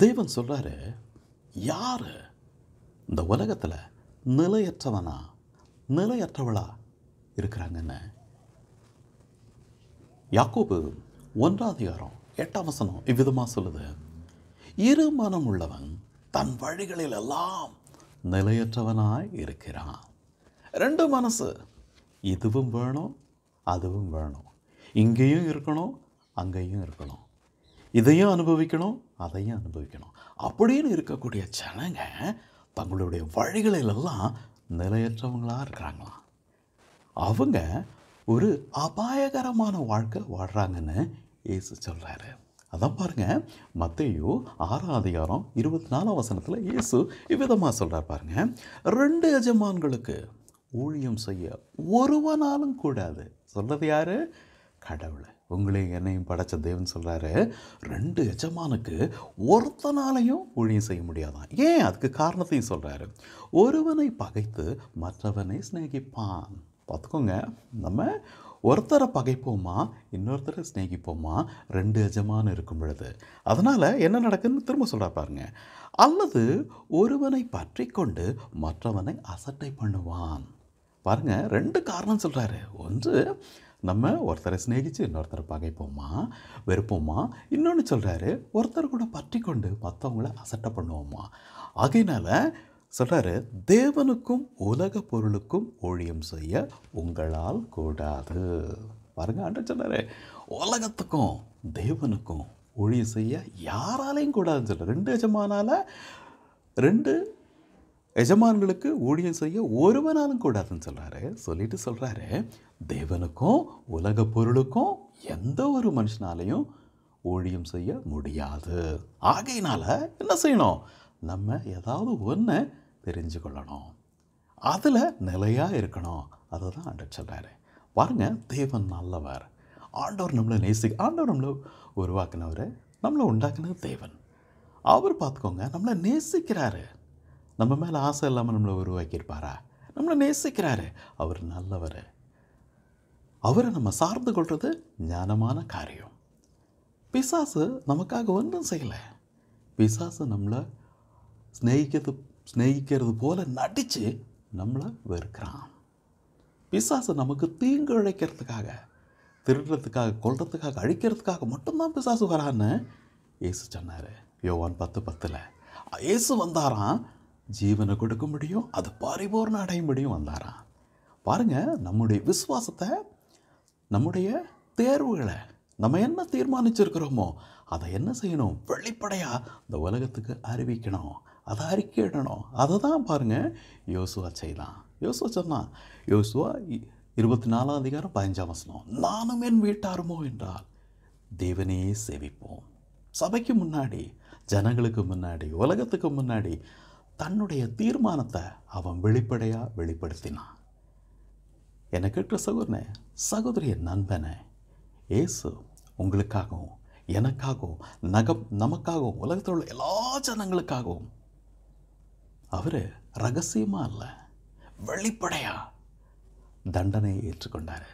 தெய்வன் சொல்கிறாரு யார் இந்த உலகத்தில் நிலையற்றவனா நிலையற்றவளா இருக்கிறாங்கன்னு யாக்கோபு ஒன்றாதிகாரம் எட்டாம் வசனம் இவ்விதமாக சொல்லுது இரு மனம் உள்ளவன் தன் வழிகளில் எல்லாம் நிலையற்றவனாய் இருக்கிறான் ரெண்டு மனசு இதுவும் வேணும் அதுவும் வேணும் இங்கேயும் இருக்கணும் அங்கேயும் இருக்கணும் இதையும் அனுபவிக்கணும் அதையும் அனுபவிக்கணும் அப்படின்னு இருக்கக்கூடிய ஜனங்க தங்களுடைய வழிகளிலெல்லாம் நிலையற்றவங்களாக இருக்கிறாங்களாம் அவங்க ஒரு அபாயகரமான வாழ்க்கை வாழ்கிறாங்கன்னு இயேசு சொல்கிறாரு அதான் பாருங்கள் மத்தையோ ஆறாம் அதிகாரம் இருபத்தி நாலாம் வசனத்தில் இயேசு இவ்விதமாக சொல்கிறார் பாருங்கள் ரெண்டு எஜமான்களுக்கு ஊழியம் செய்ய ஒருவனாலும் கூடாது சொல்கிறது யார் கடவுளை உங்களையும் என்னையும் படைச்ச தேவன் சொல்கிறாரு ரெண்டு எஜமானுக்கு ஒருத்தனாலையும் ஊழியம் செய்ய முடியாதான் ஏன் அதுக்கு காரணத்தையும் சொல்கிறாரு ஒருவனை பகைத்து மற்றவனை சிநேகிப்பான் பார்த்துக்கோங்க நம்ம ஒருத்தரை பகைப்போமா இன்னொருத்தரை சிநேகிப்போமா ரெண்டு எஜமானு இருக்கும் பொழுது அதனால் என்ன நடக்குதுன்னு திரும்ப சொல்கிறா பாருங்க அல்லது ஒருவனை பற்றி கொண்டு மற்றவனை அசட்டை பண்ணுவான் பாருங்கள் ரெண்டு காரணம் சொல்கிறாரு ஒன்று நம்ம ஒருத்தரை சிநேகிச்சு இன்னொருத்தரை பகைப்போமா வெறுப்போமா இன்னொன்று சொல்கிறாரு ஒருத்தர் கூட பற்றி கொண்டு மற்றவங்கள அசட்டை பண்ணுவோமா ஆகையினால் சொல்கிறாரு தேவனுக்கும் உலக பொருளுக்கும் ஊழியம் செய்ய உங்களால் கூடாது பாருங்க ஆண்டு சொன்னார் உலகத்துக்கும் தேவனுக்கும் ஊழியம் செய்ய யாராலையும் கூடாதுன்னு சொல்கிறார் ரெண்டு எஜமானால் ரெண்டு எஜமான்களுக்கு ஊழியம் செய்ய ஒருவனாலும் கூடாதுன்னு சொல்கிறாரு சொல்லிட்டு சொல்கிறாரு தேவனுக்கும் உலக பொருளுக்கும் எந்த ஒரு மனுஷனாலையும் ஊழியம் செய்ய முடியாது ஆகையினால் என்ன செய்யணும் நம்ம ஏதாவது ஒன்று தெரிஞ்சு கொள்ளணும் அதில் நிலையாக இருக்கணும் அதை தான் ஆண்டர் சொல்கிறாரு பாருங்கள் தேவன் நல்லவர் ஆண்டவர் நம்மளை நேசி ஆண்டவர் நம்மளை உருவாக்கினவர் நம்மளை உண்டாக்குனது தேவன் அவர் பார்த்துக்கோங்க நம்மளை நேசிக்கிறாரு நம்ம மேலே ஆசை இல்லாமல் நம்மளை உருவாக்கியிருப்பாரா நம்மளை நேசிக்கிறாரு அவர் நல்லவர் அவரை நம்ம சார்ந்து கொள்வது ஞானமான காரியம் பிசாசு நமக்காக ஒன்றும் செய்யலை பிசாசு நம்மளை ஸ்நேகிக்கிறது ஸ்நேகிக்கிறது போல் நடித்து நம்மளை வெறுக்கிறான் பிசாசு நமக்கு தீங்கு இழைக்கிறதுக்காக திருடுறதுக்காக கொள்றதுக்காக அழிக்கிறதுக்காக மட்டும்தான் பிசாசு வரான்னு ஏசு சொன்னார் யோவான் பத்து பத்தில் ஏசு வந்தாரான் ஜீவனை கொடுக்க முடியும் அது பரிபூர்ணம் அடைய முடியும் வந்தாராம் பாருங்கள் நம்முடைய விசுவாசத்தை நம்முடைய தேர்வுகளை நம்ம என்ன தீர்மானிச்சிருக்கிறோமோ அதை என்ன செய்யணும் வெளிப்படையாக இந்த உலகத்துக்கு அறிவிக்கணும் அதை அறிக்கையிடணும் அதை தான் பாருங்கள் யோசுவா செய்யலாம் யோசுவா சொன்னான் யோசுவா இருபத்தி நாலாம் அதிகாரம் பதினஞ்சாம் வசனம் நானும் என் வீட்டாருமோ என்றால் தேவனையே சேவிப்போம் சபைக்கு முன்னாடி ஜனங்களுக்கு முன்னாடி உலகத்துக்கு முன்னாடி தன்னுடைய தீர்மானத்தை அவன் வெளிப்படையாக வெளிப்படுத்தினான் என்னை கேட்ட சகோதரனே சகோதரிய நண்பனே ஏசு உங்களுக்காகவும் எனக்காகவும் நக நமக்காகவும் உலகத்தில் உள்ள எல்லா ஜனங்களுக்காகவும் அவர் ரகசியமாக இல்லை வெளிப்படையாக தண்டனையை ஏற்றுக்கொண்டார்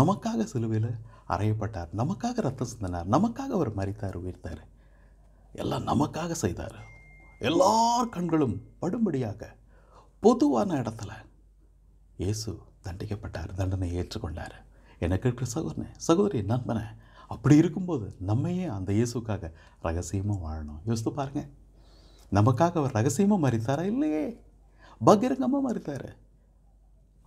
நமக்காக சிலுவையில் அறையப்பட்டார் நமக்காக ரத்தம் சிந்தனார் நமக்காக அவர் மறித்தார் உயிர்த்தார் எல்லாம் நமக்காக செய்தார் எல்லார் கண்களும் படும்படியாக பொதுவான இடத்துல இயேசு தண்டிக்கப்பட்டார் தண்டனை ஏற்றுக்கொண்டார் எனக்கு இருக்கிற சகோதரனே சகோதரி நண்பனே அப்படி இருக்கும்போது நம்மையே அந்த இயேசுக்காக ரகசியமாக வாழணும் யோசித்து பாருங்கள் நமக்காக அவர் ரகசியமாக மறித்தாரா இல்லையே பகிரங்கமாக மறித்தார்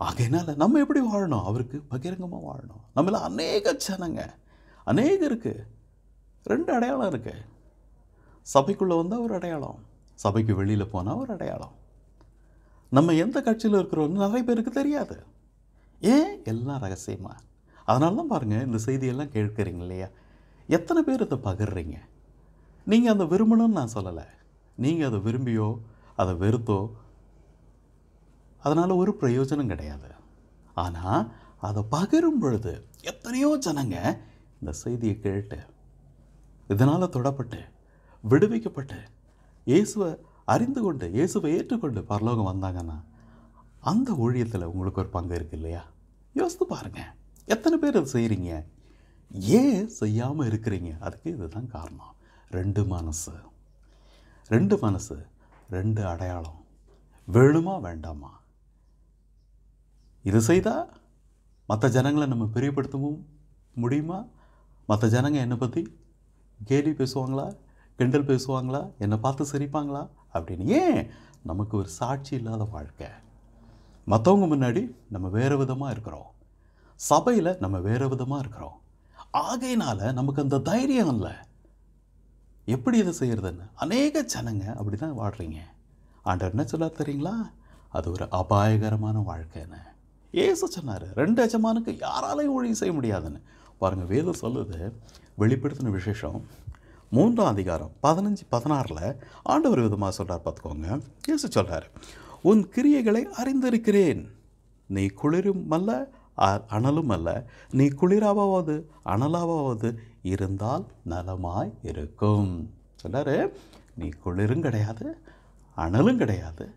ஆகையினால் நம்ம எப்படி வாழணும் அவருக்கு பகிரங்கமாக வாழணும் நம்மளால் அநேக ஜனங்க அநேகம் இருக்குது ரெண்டு அடையாளம் இருக்குது சபைக்குள்ளே வந்து ஒரு அடையாளம் சபைக்கு வெளியில் போனால் ஒரு அடையாளம் நம்ம எந்த கட்சியில் இருக்கிறோம்னு நிறைய பேருக்கு தெரியாது ஏன் எல்லாம் ரகசியமாக அதனால தான் பாருங்கள் இந்த செய்தியெல்லாம் கேட்குறீங்க இல்லையா எத்தனை பேர் இதை பகிர்றீங்க நீங்கள் அதை விரும்பணும்னு நான் சொல்லலை நீங்கள் அதை விரும்பியோ அதை வெறுத்தோ அதனால் ஒரு பிரயோஜனம் கிடையாது ஆனால் அதை பகிரும் பொழுது எத்தனையோ ஜனங்க இந்த செய்தியை கேட்டு இதனால் தொடப்பட்டு விடுவிக்கப்பட்டு இயேசுவை அறிந்து கொண்டு இயேசுவை ஏற்றுக்கொண்டு பரலோகம் வந்தாங்கன்னா அந்த ஊழியத்தில் உங்களுக்கு ஒரு பங்கு இருக்குது இல்லையா யோசித்து பாருங்கள் எத்தனை பேர் அதை செய்கிறீங்க ஏன் செய்யாமல் இருக்கிறீங்க அதுக்கு இதுதான் காரணம் ரெண்டு மனசு ரெண்டு மனசு ரெண்டு அடையாளம் வேணுமா வேண்டாமா இது செய்தால் மற்ற ஜனங்களை நம்ம பெரியப்படுத்தவும் முடியுமா மற்ற ஜனங்கள் என்னை பற்றி கேலி பேசுவாங்களா கிண்டல் பேசுவாங்களா என்னை பார்த்து சிரிப்பாங்களா அப்படின்னு ஏன் நமக்கு ஒரு சாட்சி இல்லாத வாழ்க்கை மற்றவங்க முன்னாடி நம்ம வேறு விதமாக இருக்கிறோம் சபையில் நம்ம வேறு விதமாக இருக்கிறோம் ஆகையினால் நமக்கு அந்த தைரியம் இல்லை எப்படி இதை செய்கிறதுன்னு அநேக ஜனங்க அப்படி தான் வாழ்கிறீங்க ஆண்டர் என்ன சொல்ல தெரியுங்களா அது ஒரு அபாயகரமான வாழ்க்கைன்னு ஏசு சொன்னார் ரெண்டு எஜமானுக்கு யாராலையும் ஒழுங்கு செய்ய முடியாதுன்னு பாருங்கள் வேதம் சொல்லுது வெளிப்படுத்தின விசேஷம் மூன்றாம் அதிகாரம் பதினஞ்சு பதினாறில் ஆண்டவர் விதமாக சொல்கிறார் பார்த்துக்கோங்க இயேசு சொல்கிறார் உன் கிரியைகளை அறிந்திருக்கிறேன் நீ குளிரும் அல்ல அனலும் அல்ல நீ குளிராவது அனலாவது இருந்தால் நலமாய் இருக்கும் சொல்கிறார் நீ குளிரும் கிடையாது அனலும் கிடையாது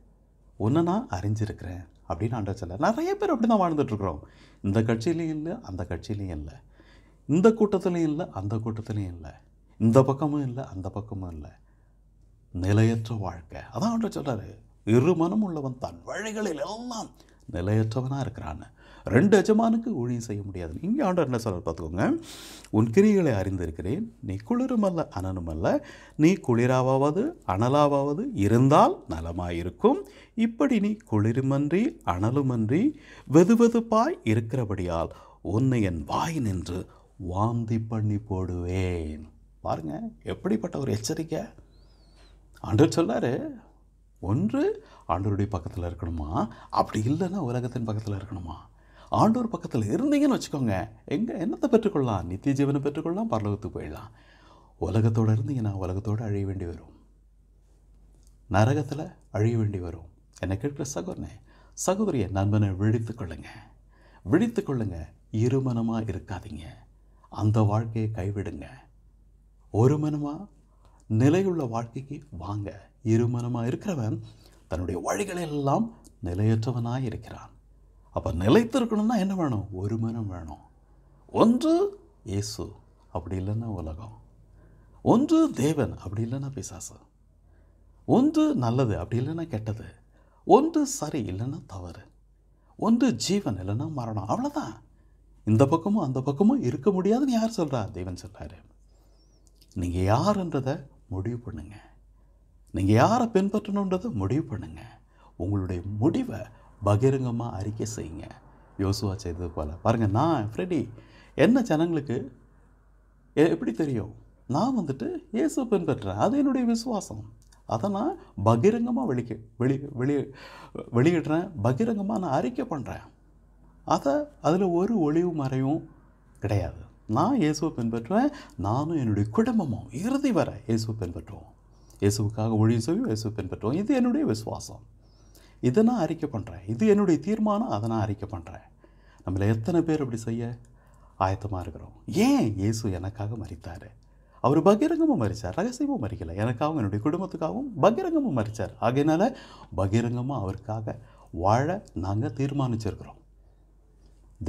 உன்னை நான் அறிஞ்சிருக்கிறேன் அப்படின்னு ஆண்டவர் சொல்ல நிறைய பேர் அப்படி தான் வாழ்ந்துட்டுருக்குறோம் இந்த கட்சியிலையும் இல்லை அந்த கட்சியிலையும் இல்லை இந்த கூட்டத்துலையும் இல்லை அந்த கூட்டத்துலையும் இல்லை இந்த பக்கமும் இல்லை அந்த பக்கமும் இல்லை நிலையற்ற வாழ்க்கை அதான் ஒன்று சொல்கிறாரு இரு மனம் உள்ளவன் தான் வழிகளில் எல்லாம் நிலையற்றவனாக இருக்கிறான் ரெண்டு எஜமானுக்கு ஊழியம் செய்ய முடியாது இங்கே ஆண்டர் என்ன சொல்ல பார்த்துக்கோங்க உன் கிரிகளை அறிந்திருக்கிறேன் நீ குளிருமல்ல அனனுமல்ல நீ குளிராவது அனலாவாவது இருந்தால் நலமாயிருக்கும் இப்படி நீ குளிருமன்றி அனலுமன்றி வெதுவெதுப்பாய் இருக்கிறபடியால் உன்னை என் வாய் நின்று வாந்தி பண்ணி போடுவேன் பாருங்கள் எப்படிப்பட்ட ஒரு எச்சரிக்கை அன்று சொல்லார் ஒன்று ஆண்டோருடைய பக்கத்தில் இருக்கணுமா அப்படி இல்லைன்னா உலகத்தின் பக்கத்தில் இருக்கணுமா ஆண்டோர் பக்கத்தில் இருந்தீங்கன்னு வச்சுக்கோங்க எங்கே என்னத்தை பெற்றுக்கொள்ளலாம் நித்திய ஜீவனை பெற்றுக்கொள்ளலாம் பரலோகத்துக்கு போயிடலாம் உலகத்தோடு இருந்தீங்கன்னா உலகத்தோடு அழிய வேண்டி வரும் நரகத்தில் அழிய வேண்டி வரும் என்னை கேட்குற சகோதரனே சகோதரிய நண்பனை விழித்து கொள்ளுங்க விழித்து கொள்ளுங்க இருமனமாக இருக்காதீங்க அந்த வாழ்க்கையை கைவிடுங்க ஒரு மனமாக நிலையுள்ள வாழ்க்கைக்கு வாங்க இருமனமாக இருக்கிறவன் தன்னுடைய வழிகளெல்லாம் நிலையற்றவனாக இருக்கிறான் அப்போ நிலைத்திருக்கணும்னா என்ன வேணும் ஒரு மனம் வேணும் ஒன்று இயேசு அப்படி இல்லைன்னா உலகம் ஒன்று தேவன் அப்படி இல்லைன்னா பிசாசு ஒன்று நல்லது அப்படி இல்லைன்னா கெட்டது ஒன்று சரி இல்லைன்னா தவறு ஒன்று ஜீவன் இல்லைன்னா மரணம் அவ்வளோதான் இந்த பக்கமும் அந்த பக்கமும் இருக்க முடியாதுன்னு யார் சொல்கிறா தேவன் சொல்கிறாரு நீங்கள் யாருன்றதை முடிவு பண்ணுங்க நீங்கள் யாரை பின்பற்றணுன்றதை முடிவு பண்ணுங்கள் உங்களுடைய முடிவை பகிரங்கமாக அறிக்கை செய்யுங்க யோசுவா செய்தது போல் பாருங்கள் நான் ஃப்ரெடி என்ன ஜனங்களுக்கு எப்படி தெரியும் நான் வந்துட்டு இயேசு பின்பற்றுறேன் அது என்னுடைய விசுவாசம் அதை நான் பகிரங்கமாக வெளிக்க வெளி வெளி வெளியிடுறேன் பகிரங்கமாக நான் அறிக்கை பண்ணுறேன் அதை அதில் ஒரு ஒளிவு மறையும் கிடையாது நான் இயேசுவை பின்பற்றுவேன் நானும் என்னுடைய குடும்பமும் இறுதி வர இயேசுவை பின்பற்றுவோம் இயேசுவுக்காக ஒழியும் செய்யும் இயேசுவை பின்பற்றுவோம் இது என்னுடைய விசுவாசம் இதை நான் அறிக்கை பண்ணுறேன் இது என்னுடைய தீர்மானம் அதை நான் அறிக்கை பண்ணுறேன் நம்மளை எத்தனை பேர் அப்படி செய்ய ஆயத்தமாக இருக்கிறோம் ஏன் இயேசு எனக்காக மறித்தார் அவர் பகிரங்கமும் மறித்தார் ரகசியமும் மறிக்கலை எனக்காகவும் என்னுடைய குடும்பத்துக்காகவும் பகிரங்கமும் மறித்தார் ஆகையினால பகிரங்கமாக அவருக்காக வாழ நாங்கள் தீர்மானிச்சிருக்கிறோம்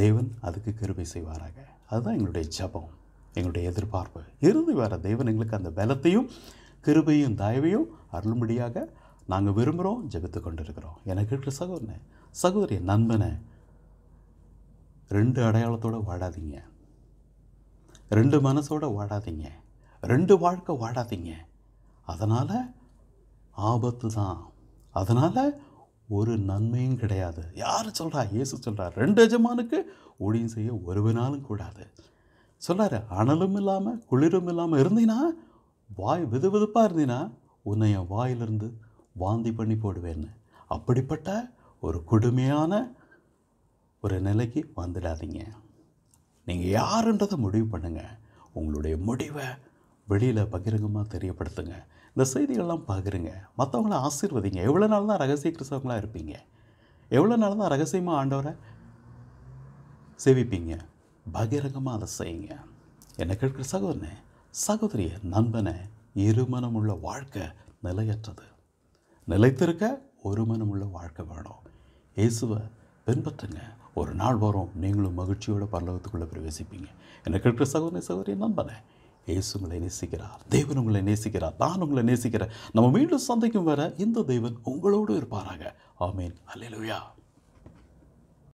தேவன் அதுக்கு கருவை செய்வாராக அதுதான் எங்களுடைய ஜபம் எங்களுடைய எதிர்பார்ப்பு இருந்து வர தெய்வன் எங்களுக்கு அந்த பலத்தையும் கிருபையும் தயவையும் அருள்மொழியாக நாங்கள் விரும்புகிறோம் ஜபித்து இருக்கிறோம் எனக்கு இருக்கிற சகோதரனே சகோதரி நண்பனை ரெண்டு அடையாளத்தோடு வாடாதீங்க ரெண்டு மனசோடு வாடாதீங்க ரெண்டு வாழ்க்கை வாடாதீங்க அதனால் ஆபத்து தான் அதனால் ஒரு நன்மையும் கிடையாது யார் சொல்கிறா இயேசு சொல்கிறார் ரெண்டு எஜமானுக்கு ஒளியும் செய்ய ஒருவினாலும் கூடாது சொல்கிறாரு அனலும் இல்லாமல் குளிரும் இல்லாமல் இருந்தீங்கன்னா வாய் வெது வெதுப்பாக இருந்தீங்கன்னா உன்னை என் வாயிலிருந்து வாந்தி பண்ணி போடுவேன்னு அப்படிப்பட்ட ஒரு கொடுமையான ஒரு நிலைக்கு வந்துடாதீங்க நீங்கள் யாருன்றதை முடிவு பண்ணுங்கள் உங்களுடைய முடிவை வெளியில் பகிரங்கமாக தெரியப்படுத்துங்க இந்த செய்திகள்லாம் பார்க்குறீங்க மற்றவங்கள ஆசீர்வதிங்க எவ்வளோ நாள் தான் ரகசிய கிறிஸ்தவங்களாக இருப்பீங்க எவ்வளோ நாள் தான் ரகசியமாக ஆண்டவரை சேவிப்பீங்க பகிரங்கமாக அதை செய்யுங்க என்னை கேட்குற சகோதரனே சகோதரிய நண்பனை உள்ள வாழ்க்கை நிலையற்றது நிலைத்திருக்க ஒரு மனமுள்ள வாழ்க்கை வேணும் இயேசுவை பின்பற்றுங்க ஒரு நாள் வரும் நீங்களும் மகிழ்ச்சியோட பரலகத்துக்குள்ளே பிரவேசிப்பீங்க என்னை கேட்குற சகோதரி சகோதரி நண்பனை இயேசு உங்களை நேசிக்கிறார் தேவன் உங்களை நேசிக்கிறார் நான் உங்களை நேசிக்கிறேன் நம்ம மீண்டும் சந்திக்கும் வர இந்த தேவன் உங்களோடு இருப்பாராங்க ஆமீன் அல்லையா